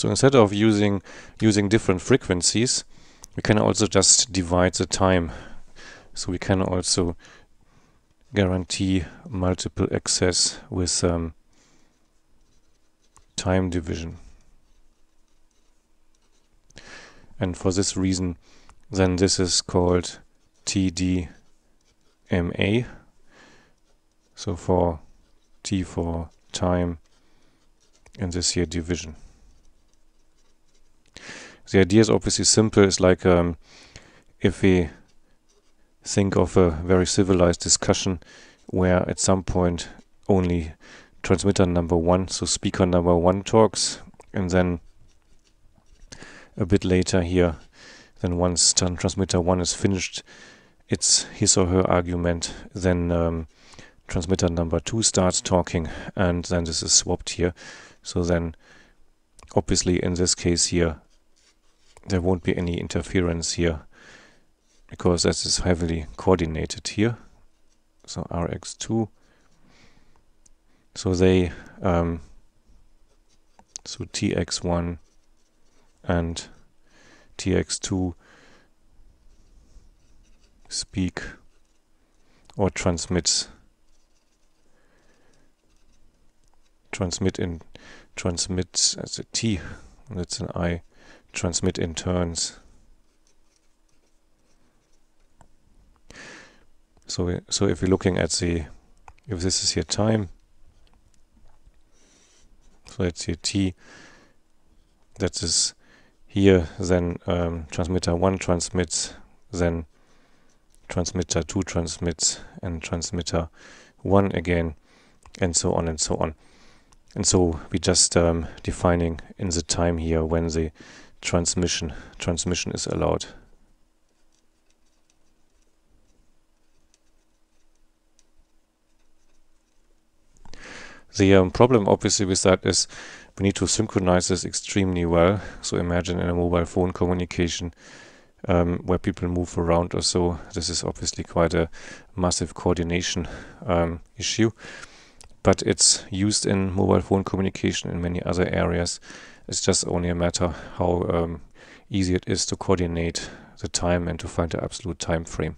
So instead of using using different frequencies, we can also just divide the time. So we can also guarantee multiple access with um, time division. And for this reason, then this is called TDMA. So for T for time and this here division the idea is obviously simple. It's like um, if we think of a very civilized discussion where at some point only transmitter number one, so speaker number one talks, and then a bit later here, then once transmitter one is finished, it's his or her argument, then um, transmitter number two starts talking, and then this is swapped here. So then, obviously in this case here, there won't be any interference here because this is heavily coordinated here. So Rx2. So they, um, so Tx1 and Tx2 speak or transmits transmit in transmits as a T that's an I transmit in turns. So, we, so if we're looking at the, if this is your time, so that's your t, that is here, then um, transmitter 1 transmits, then transmitter 2 transmits, and transmitter 1 again, and so on and so on. And so we're just um, defining in the time here when the Transmission. Transmission is allowed. The um, problem obviously with that is we need to synchronize this extremely well. So imagine in a mobile phone communication um, where people move around or so, this is obviously quite a massive coordination um, issue but it's used in mobile phone communication in many other areas. It's just only a matter how um, easy it is to coordinate the time and to find the absolute time frame.